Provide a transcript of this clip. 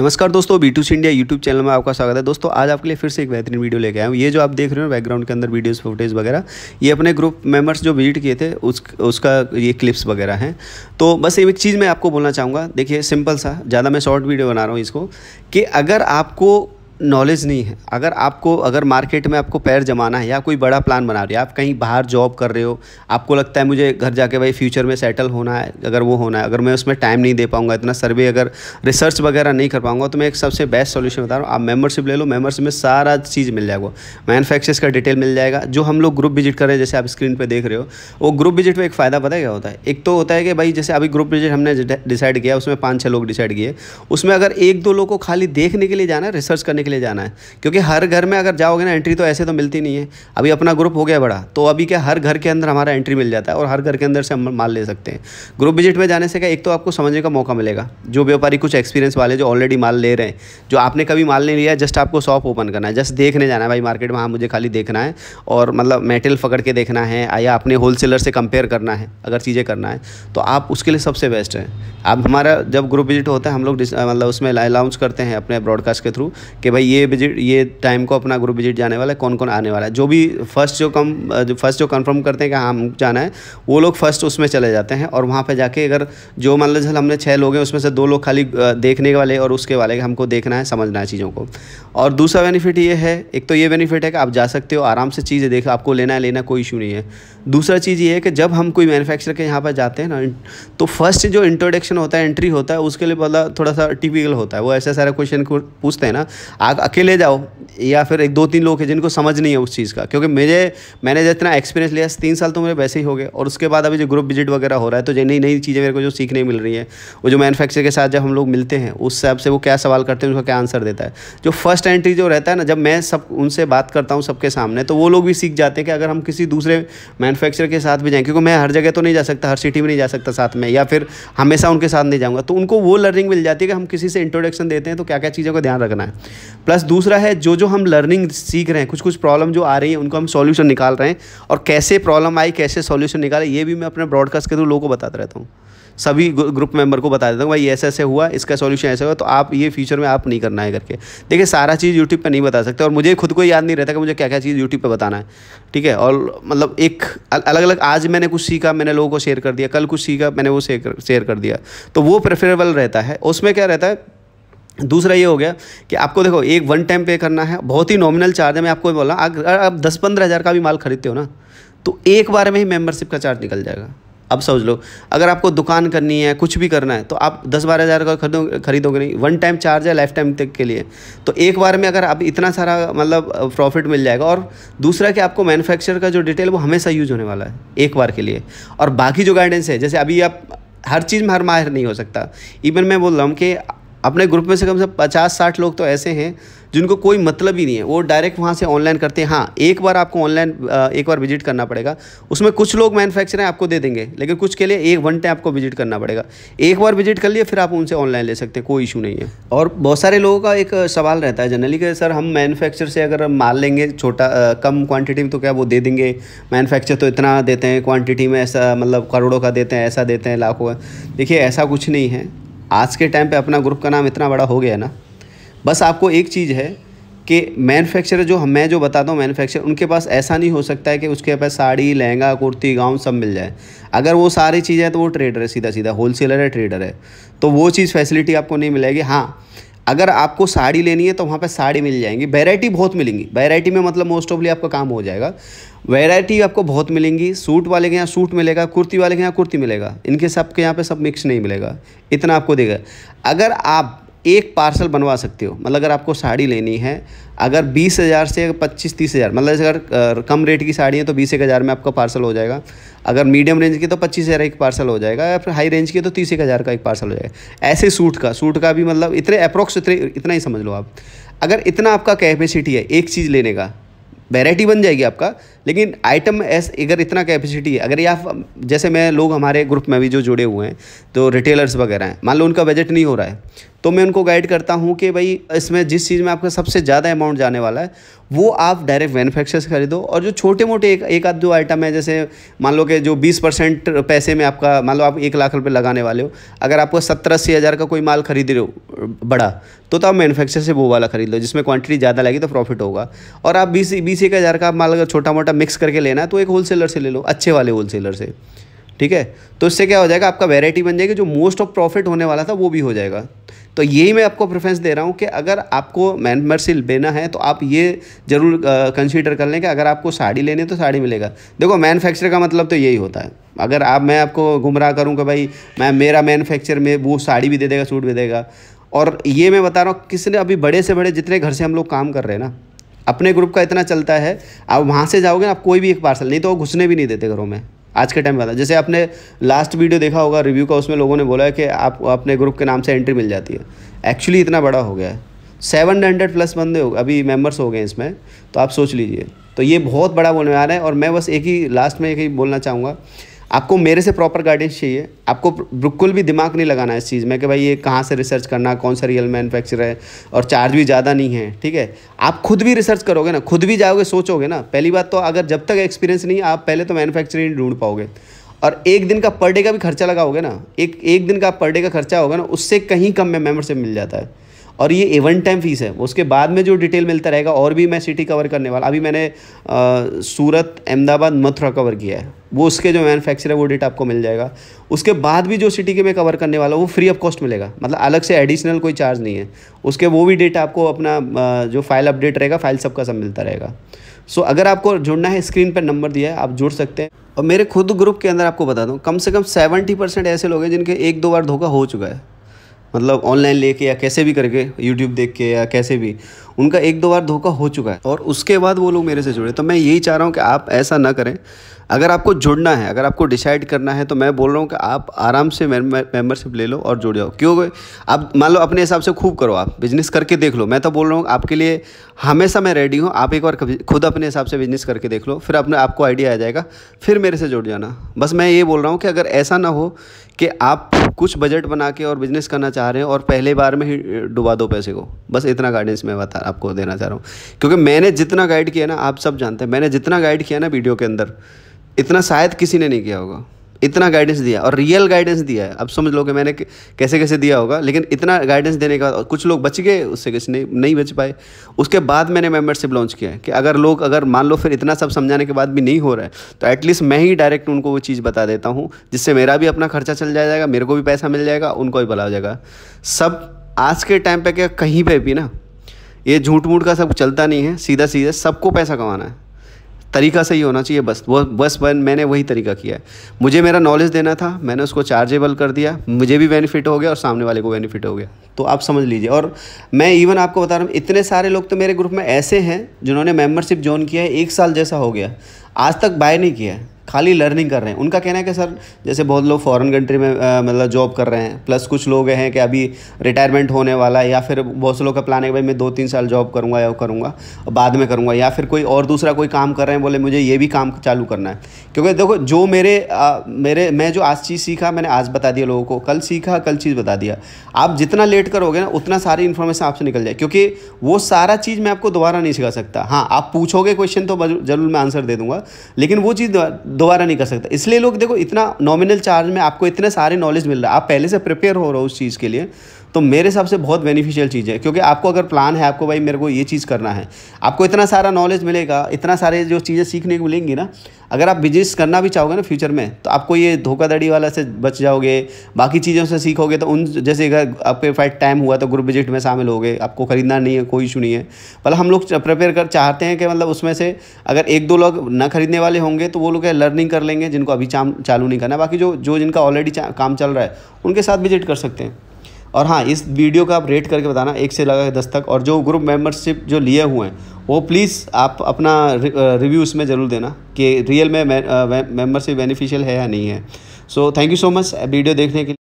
नमस्कार दोस्तों B to C India YouTube channel में आपका स्वागत है दोस्तों आज आपके लिए फिर से एक बेहतरीन वीडियो लेके आया हूँ ये जो आप देख रहे हो बैकग्राउंड के अंदर वीडियोस फुटेज वगैरह ये अपने ग्रुप मेंबर्स जो विजिट किए थे उस उसका ये क्लिप्स वगैरह हैं तो बस एक चीज़ मैं आपको बोलना चाहूँगा देखिए सिंपल सा ज़्यादा मैं शॉर्ट वीडियो बना रहा हूँ इसको कि अगर आपको नॉलेज नहीं है अगर आपको अगर मार्केट में आपको पैर जमाना है या कोई बड़ा प्लान बना रहे हो आप कहीं बाहर जॉब कर रहे हो आपको लगता है मुझे घर जाके भाई फ्यूचर में सेटल होना है अगर वो होना है अगर मैं उसमें टाइम नहीं दे पाऊंगा इतना सर्वे अगर रिसर्च वगैरह नहीं कर पाऊंगा तो मैं एक सबसे बेस्ट सोल्यूशन बता रहा हूँ आप मेम्बरशिप ले लो मेम्बरशिप में सारा चीज़ मिल जाएगा मैनुफैक्चर्स का डिटेल मिल जाएगा जो हम लोग ग्रुप विजिट कर रहे हैं जैसे आप स्क्रीन पर देख रहे हो वो ग्रुप विजिट में एक फ़ायदा पता क्या होता है एक तो होता है कि भाई जैसे अभी ग्रुप विजिट हमने डिसाइड किया उसमें पाँच छः लोग डिसाइड किए उसमें अगर एक दो लोग को खाली देखने के लिए जाना है रिसर्च करने के के लिए जाना है क्योंकि हर घर में अगर जाओगे ना एंट्री तो ऐसे तो मिलती नहीं है अभी अपना ग्रुप हो गया बड़ा तो अभी क्या हर घर के अंदर हमारा एंट्री मिल जाता है और हर घर के अंदर से हम माल ले सकते हैं ग्रुप विजिट में जाने से क्या एक तो आपको समझने का मौका मिलेगा जो व्यापारी कुछ एक्सपीरियंस वाले जो ऑलरेडी माल ले रहे हैं जो आपने कभी माल नहीं लिया जस्ट आपको शॉप ओपन करना है जस्ट देखने जाना है भाई मार्केट में हाँ मुझे खाली देखना है और मतलब मेटेरियल पकड़ के देखना है या अपने होलसेलर से कंपेयर करना है अगर चीज़ें करना है तो आप उसके लिए सबसे बेस्ट है आप हमारा जब ग्रुप विजिट होता है हम लोग मतलब उसमें लाउंज करते हैं अपने ब्रॉडकास्ट के थ्रू कि भाई भाई ये विजिट ये टाइम को अपना ग्रुप विजिट जाने वाला है कौन कौन आने वाला है जो भी फर्स्ट जो कम जो फर्स्ट जो कंफर्म करते हैं कि हाँ हम जाना है वो लोग फर्स्ट उसमें चले जाते हैं और वहाँ पर जाके अगर जो मान लो हमने छः लोग हैं उसमें से दो लोग खाली देखने वाले और उसके वाले हमको देखना है समझना है चीज़ों को और दूसरा बेनिफिट ये है एक तो ये बेनिफिट है कि आप जा सकते हो आराम से चीज़ें देख आपको लेना है लेना कोई इशू नहीं है दूसरा चीज़ ये है कि जब हम कोई मैन्युफैक्चरर के यहाँ पर जाते हैं ना तो फर्स्ट जो इंट्रोडक्शन होता है एंट्री होता है उसके लिए मतलब थोड़ा सा टिपिकल होता है वो ऐसा सारा क्वेश्चन पूछते हैं ना अकेले जाओ या फिर एक दो तीन लोग हैं जिनको समझ नहीं है उस चीज़ का क्योंकि मुझे मैंने जितना एक्सपीरियंस लिया तीन साल तो मेरे वैसे ही हो गए और उसके बाद अभी जो ग्रुप विजिट वगैरह हो रहा है तो जो नई नई चीज़ें मेरे को जो सीखने मिल रही है वो जो मैनुफैक्चर के साथ जब हम लोग मिलते हैं उस हिसाब से वो क्या सवाल करते हैं उसका क्या आंसर देता है जो फर्स्ट एंट्री जो रहता है ना जब मैं सब उनसे बात करता हूँ सबके सामने तो वो लोग भी सीख जाते हैं कि अगर हम किसी दूसरे मैनुफैक्चर के साथ भी जाएँ क्योंकि मैं हर जगह तो नहीं जा सकता हर सिटी में नहीं जा सकता साथ में या फिर हमेशा उनके साथ नहीं जाऊँगा तो उनको वो लर्निंग मिल जाती है कि हम किसी से इंट्रोडक्शन देते हैं तो क्या क्या चीज़ों का ध्यान रखना है प्लस दूसरा है जो जो हम लर्निंग सीख रहे हैं कुछ कुछ प्रॉब्लम जो आ रही है उनको हम सॉल्यूशन निकाल रहे हैं और कैसे प्रॉब्लम आई कैसे सॉल्यूशन निकाले ये भी मैं अपने ब्रॉडकास्ट के थ्रू लोगों को बताता रहता हूँ सभी ग्रुप मेंबर को बता देता हूँ भाई ऐसे ऐसे हुआ इसका सॉल्यूशन ऐसा हुआ तो आप ये फ्यूचर में आप नहीं करना है करके देखिए सारा चीज़ यूट्यूब पर नहीं बता सकते और मुझे खुद को याद नहीं रहता कि मुझे क्या क्या चीज़ यूट्यूब पर बताना है ठीक है और मतलब एक अलग अलग आज मैंने कुछ सीखा मैंने लोगों को शेयर कर दिया कल कुछ सीखा मैंने वो शेयर कर दिया तो वो प्रेफरेबल रहता है उसमें क्या रहता है दूसरा ये हो गया कि आपको देखो एक वन टाइम पे करना है बहुत ही नॉमिनल चार्ज है मैं आपको बोला अगर आप दस पंद्रह हज़ार का भी माल खरीदते हो ना तो एक बार में ही मेम्बरशिप का चार्ज निकल जाएगा अब समझ लो अगर आपको दुकान करनी है कुछ भी करना है तो आप दस बारह हज़ार का खरीदो खरीदोगे नहीं वन टाइम चार्ज है लाइफ टाइम तक के लिए तो एक बार में अगर आप इतना सारा मतलब प्रॉफिट मिल जाएगा और दूसरा कि आपको मैन्युफैक्चर का जो डिटेल वो हमेशा यूज होने वाला है एक बार के लिए और बाकी जो गाइडेंस है जैसे अभी आप हर चीज़ में हर माहिर नहीं हो सकता इवन मैं बोल रहा हूँ कि अपने ग्रुप में से कम से कम पचास साठ लोग तो ऐसे हैं जिनको कोई मतलब ही नहीं है वो डायरेक्ट वहाँ से ऑनलाइन करते हैं हाँ एक बार आपको ऑनलाइन एक बार विजिट करना पड़ेगा उसमें कुछ लोग मैनुफैक्चरें आपको दे देंगे लेकिन कुछ के लिए एक घंटे आपको विजिट करना पड़ेगा एक बार विजिट कर लिए फिर आप उनसे ऑनलाइन ले सकते हैं कोई इशू नहीं है और बहुत सारे लोगों का एक सवाल रहता है जनरली कि सर हम मैनुफैक्चर से अगर माल लेंगे छोटा कम क्वान्टिटी में तो क्या वो दे देंगे मैनुफैक्चर तो इतना देते हैं क्वान्टिटी में ऐसा मतलब करोड़ों का देते हैं ऐसा देते हैं लाखों का देखिए ऐसा कुछ नहीं है आज के टाइम पे अपना ग्रुप का नाम इतना बड़ा हो गया है ना बस आपको एक चीज़ है कि मैन्युफैक्चरर जो मैं जो बताता हूँ मैन्युफैक्चर उनके पास ऐसा नहीं हो सकता है कि उसके पास साड़ी लहंगा कुर्ती गाउन सब मिल जाए अगर वो सारी चीज़ें तो वो ट्रेडर है सीधा सीधा होलसेलर है ट्रेडर है तो वो चीज़ फैसिलिटी आपको नहीं मिलेगी हाँ अगर आपको साड़ी लेनी है तो वहाँ पर साड़ी मिल जाएंगी वैरायटी बहुत मिलेंगी वैरायटी में मतलब मोस्ट ऑफली आपका काम हो जाएगा वैरायटी आपको बहुत मिलेंगी सूट वाले के यहाँ सूट मिलेगा कुर्ती वाले के यहाँ कुर्ती मिलेगा इनके सब के यहाँ पे सब मिक्स नहीं मिलेगा इतना आपको देगा अगर आप एक पार्सल बनवा सकते हो मतलब अगर आपको साड़ी लेनी है अगर बीस हज़ार से पच्चीस तीस हज़ार मतलब अगर कम रेट की साड़ी है तो बीस एक हज़ार में आपका पार्सल हो जाएगा अगर मीडियम रेंज की तो पच्चीस हज़ार एक पार्सल हो जाएगा या फिर हाई रेंज की तो तीस एक हज़ार का एक पार्सल हो जाएगा ऐसे सूट का सूट का भी मतलब इतने अप्रोक्स इतने इतना ही समझ लो आप अगर इतना आपका कैपेसिटी है एक चीज़ लेने का वैरायटी बन जाएगी आपका लेकिन आइटम एस अगर इतना कैपेसिटी है अगर ये आप जैसे मैं लोग हमारे ग्रुप में भी जो जुड़े हुए हैं तो रिटेलर्स वगैरह हैं मान लो उनका बजट नहीं हो रहा है तो मैं उनको गाइड करता हूँ कि भाई इसमें जिस चीज़ में आपका सबसे ज़्यादा अमाउंट जाने वाला है वो आप डायरेक्ट मैनुफैक्चर से खरीदो और जो छोटे मोटे एक एक आध दो आइटम है जैसे मान लो कि जो 20 परसेंट पैसे में आपका मान लो आप एक लाख रुपये लगाने वाले हो अगर आपको सत्तर अस्सी हज़ार का कोई माल खरीद रहे हो बड़ा तो, तो आप मैनुफैक्चर से वो वाला खरीद लो जिसमें क्वांटिटी ज़्यादा लगी तो प्रॉफिट होगा और आप बीस बीस एक हज़ार का माल अगर छोटा मोटा मिक्स करके लेना है तो एक होलसेलर से ले लो अच्छे वाले होलसेलर से ठीक है तो इससे क्या हो जाएगा आपका वेराइटी बन जाएगी जो मोस्ट ऑफ प्रॉफिट होने वाला था वो भी हो जाएगा तो यही मैं आपको प्रेफरेंस दे रहा हूँ कि अगर आपको मैनमर लेना है तो आप ये ज़रूर कंसीडर कर लें कि अगर आपको साड़ी लेनी है तो साड़ी मिलेगा देखो मैनुफैक्चर का मतलब तो यही होता है अगर आप मैं आपको गुमराह करूँ कि भाई मैं मेरा मैनुफैक्चर में वो साड़ी भी दे देगा सूट भी देगा और ये मैं बता रहा हूँ किसने अभी बड़े से बड़े जितने घर से हम लोग काम कर रहे हैं ना अपने ग्रुप का इतना चलता है आप वहाँ से जाओगे ना आप कोई भी एक पार्सल नहीं तो वो घुसने भी नहीं देते घरों में आज के टाइम वाला जैसे आपने लास्ट वीडियो देखा होगा रिव्यू का उसमें लोगों ने बोला है कि आप अपने ग्रुप के नाम से एंट्री मिल जाती है एक्चुअली इतना बड़ा हो गया है सेवन हंड्रेड प्लस बंदे हो अभी मेम्बर्स हो गए इसमें तो आप सोच लीजिए तो ये बहुत बड़ा बोलने आ रहा है और मैं बस एक ही लास्ट में एक ही बोलना चाहूँगा आपको मेरे से प्रॉपर गाइडेंस चाहिए आपको बिल्कुल भी दिमाग नहीं लगाना है इस चीज़ में कि भाई ये कहाँ से रिसर्च करना कौन सा रियल मैन्युफैक्चरर है और चार्ज भी ज़्यादा नहीं है ठीक है आप खुद भी रिसर्च करोगे ना खुद भी जाओगे सोचोगे ना पहली बात तो अगर जब तक एक्सपीरियंस नहीं है आप पहले तो मैनुफैक्चरिंग ढूंढ पाओगे और एक दिन का पर डे का भी खर्चा लगाओगे ना एक एक दिन का पर डे का खर्चा होगा ना उससे कहीं कम में मेम्बरशिप मिल जाता है और ये एवन टाइम फीस है उसके बाद में जो डिटेल मिलता रहेगा और भी मैं सिटी कवर करने वाला अभी मैंने आ, सूरत अहमदाबाद मथुरा कवर किया है वो उसके जो मैनुफैक्चर है वो डेटा आपको मिल जाएगा उसके बाद भी जो सिटी के मैं कवर करने वाला हूँ वो फ्री ऑफ कॉस्ट मिलेगा मतलब अलग से एडिशनल कोई चार्ज नहीं है उसके वो भी डेटा आपको अपना जो फाइल अपडेट रहेगा फाइल सबका सब मिलता रहेगा सो अगर आपको जुड़ना है स्क्रीन पर नंबर दिया है आप जुड़ सकते हैं और मेरे खुद ग्रुप के अंदर आपको बता दूँ कम से कम सेवेंटी परसेंट ऐसे लोग हैं जिनके एक दो बार धोखा हो चुका है मतलब ऑनलाइन लेके या कैसे भी करके यूट्यूब देख के या कैसे भी उनका एक दो बार धोखा हो चुका है और उसके बाद वो लोग मेरे से जुड़े तो मैं यही चाह रहा हूँ कि आप ऐसा ना करें अगर आपको जुड़ना है अगर आपको डिसाइड करना है तो मैं बोल रहा हूँ कि आप आराम से मेंबरशिप ले लो और जुड़ जाओ क्यों आप मान लो अपने हिसाब से खूब करो आप बिजनेस करके देख लो मैं तो बोल रहा हूँ आपके लिए हमेशा मैं रेडी हूँ आप एक बार खुद अपने हिसाब से बिजनेस करके देख लो फिर अपने आपको आइडिया आ जाएगा फिर मेरे से जुड़ जाना बस मैं ये बोल रहा हूँ कि अगर ऐसा ना हो कि आप कुछ बजट बना के और बिजनेस करना चाह रहे हो और पहले बार में ही डुबा दो पैसे को बस इतना गाइडेंस मैं बता रहा आपको देना चाह रहा हूँ क्योंकि मैंने जितना गाइड किया ना आप सब जानते हैं मैंने जितना गाइड किया ना वीडियो के अंदर इतना शायद किसी ने नहीं किया होगा इतना गाइडेंस दिया और रियल गाइडेंस दिया है अब समझ लो कि मैंने कैसे कैसे दिया होगा लेकिन इतना गाइडेंस देने के बाद कुछ लोग बच गए उससे किसी नहीं नहीं बच पाए उसके बाद मैंने मेम्बरशिप लॉन्च किया है कि अगर लोग अगर मान लो फिर इतना सब समझाने के बाद भी नहीं हो रहा है तो एटलीस्ट मैं ही डायरेक्ट उनको वो चीज़ बता देता हूँ जिससे मेरा भी अपना खर्चा चल जाएगा मेरे को भी पैसा मिल जाएगा उनको भी बुला हो जाएगा सब आज के टाइम पर क्या कहीं पर भी ना ये झूठ मूठ का सब चलता नहीं है सीधा सीधा सबको पैसा कमाना है तरीका सही होना चाहिए बस वो बस बन मैंने वही तरीका किया है मुझे मेरा नॉलेज देना था मैंने उसको चार्जेबल कर दिया मुझे भी बेनिफिट हो गया और सामने वाले को बेनिफिट हो गया तो आप समझ लीजिए और मैं इवन आपको बता रहा हूँ इतने सारे लोग तो मेरे ग्रुप में ऐसे हैं जिन्होंने मेम्बरशिप ज्वाइन किया है एक साल जैसा हो गया आज तक बाय नहीं किया है खाली लर्निंग कर रहे हैं उनका कहना है कि सर जैसे बहुत लोग फॉरेन कंट्री में मतलब जॉब कर रहे हैं प्लस कुछ लोग हैं कि अभी रिटायरमेंट होने वाला है या फिर बहुत से लोग का प्लान है कि भाई मैं दो तीन साल जॉब करूँगा या करूँगा बाद में करूँगा या फिर कोई और दूसरा कोई काम कर रहे हैं बोले मुझे ये भी काम चालू करना है क्योंकि देखो जो मेरे आ, मेरे मैं जो आज चीज़ सीखा मैंने आज बता दिया लोगों को कल सीखा कल चीज़ बता दिया आप जितना लेट करोगे ना उतना सारी इन्फॉर्मेशन आपसे निकल जाए क्योंकि वो सारा चीज़ मैं आपको दोबारा नहीं सिखा सकता हाँ आप पूछोगे क्वेश्चन तो जरूर मैं आंसर दे दूंगा लेकिन वो चीज़ दोबारा नहीं कर सकता इसलिए लोग देखो इतना नॉमिनल चार्ज में आपको इतने सारे नॉलेज मिल रहा है आप पहले से प्रिपेयर हो रहे हो उस चीज़ के लिए तो मेरे हिसाब से बहुत बेनिफिशियल चीज़ है क्योंकि आपको अगर प्लान है आपको भाई मेरे को ये चीज़ करना है आपको इतना सारा नॉलेज मिलेगा इतना सारे जो चीज़ें सीखने को मिलेंगी ना अगर आप बिजनेस करना भी चाहोगे ना फ्यूचर में तो आपको ये धोखाधड़ी वाला से बच जाओगे बाकी चीज़ों से सीखोगे तो उन जैसे अगर आपके फाइट टाइम हुआ तो ग्रुप विजिट में शामिल हो गए आपको खरीदना नहीं है कोई इशू नहीं है मतलब हम लोग प्रिपेयर कर चाहते हैं कि मतलब उसमें से अगर एक दो लोग ना खरीदने वाले होंगे तो वो लोग लर्निंग कर लेंगे जिनको अभी चालू नहीं करना बाकी जो जो जिनका ऑलरेडी काम चल रहा है उनके साथ विजिट कर सकते हैं और हाँ इस वीडियो का आप रेट करके बताना एक से लगा दस तक और जो ग्रुप मेंबरशिप जो लिए हुए हैं वो प्लीज़ आप अपना रिव्यू उसमें ज़रूर देना कि रियल में मेंबरशिप बेनिफिशियल है या नहीं है so thank you so much video देखने के लिए